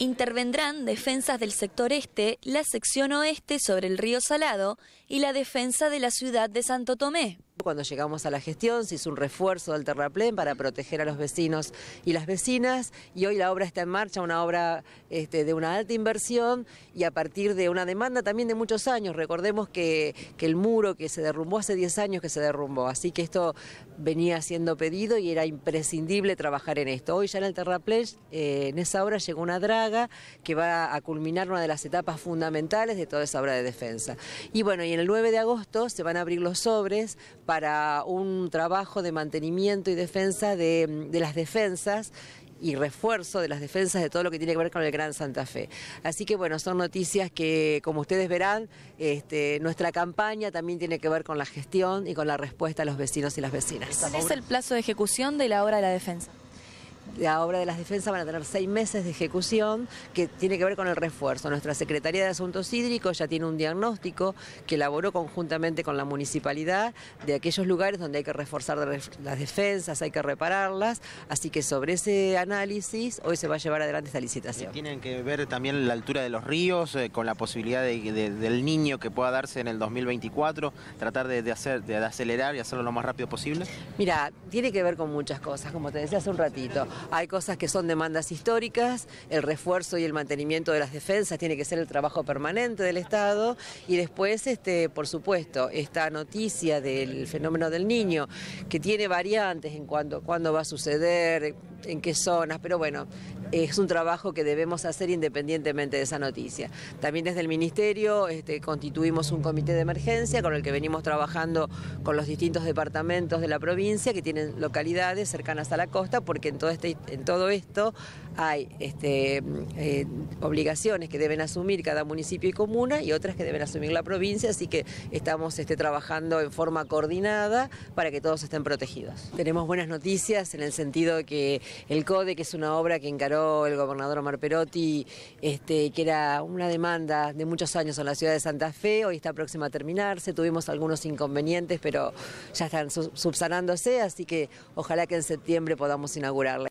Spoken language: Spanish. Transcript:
Intervendrán defensas del sector este, la sección oeste sobre el río Salado y la defensa de la ciudad de Santo Tomé. Cuando llegamos a la gestión se hizo un refuerzo del terraplén para proteger a los vecinos y las vecinas y hoy la obra está en marcha, una obra este, de una alta inversión y a partir de una demanda también de muchos años. Recordemos que, el muro que se derrumbó hace 10 años que se derrumbó, así que esto venía siendo pedido y era imprescindible trabajar en esto. Hoy ya en el terraplén, eh, en esa obra llegó una draga que va a culminar una de las etapas fundamentales de toda esa obra de defensa. Y bueno, y en el 9 de agosto se van a abrir los sobres para para un trabajo de mantenimiento y defensa de, las defensas y refuerzo de las defensas de todo lo que tiene que ver con el Gran Santa Fe. Así que bueno, son noticias que, como ustedes verán, este, nuestra campaña también tiene que ver con la gestión y con la respuesta a los vecinos y las vecinas. ¿Cuál es el plazo de ejecución de la obra de la defensa? la obra de las defensas van a tener seis meses de ejecución que tiene que ver con el refuerzo. Nuestra Secretaría de Asuntos Hídricos ya tiene un diagnóstico que elaboró conjuntamente con la municipalidad de aquellos lugares donde hay que reforzar las defensas, hay que repararlas, así que sobre ese análisis hoy se va a llevar adelante esta licitación. ¿Tienen que ver también la altura de los ríos eh, con la posibilidad del niño que pueda darse en el 2024, tratar de, de acelerar y hacerlo lo más rápido posible? Mira, tiene que ver con muchas cosas, como te decía hace un ratito. Hay cosas que son demandas históricas, el refuerzo y el mantenimiento de las defensas tiene que ser el trabajo permanente del Estado y después, este, por supuesto, esta noticia del fenómeno del niño, que tiene variantes en cuanto, cuándo va a suceder, en qué zonas, pero bueno, es un trabajo que debemos hacer independientemente de esa noticia. También desde el Ministerio este, constituimos un comité de emergencia con el que venimos trabajando con los distintos departamentos de la provincia que tienen localidades cercanas a la costa, porque en todo, este, en todo esto hay este, eh, obligaciones que deben asumir cada municipio y comuna y otras que deben asumir la provincia, así que estamos este, trabajando en forma coordinada para que todos estén protegidos. Tenemos buenas noticias en el sentido de que el CODE, que es una obra que encaró el gobernador Omar Perotti, este, que era una demanda de muchos años en la ciudad de Santa Fe, hoy está próxima a terminarse, tuvimos algunos inconvenientes, pero ya están subsanándose, así que ojalá que en septiembre podamos inaugurarla.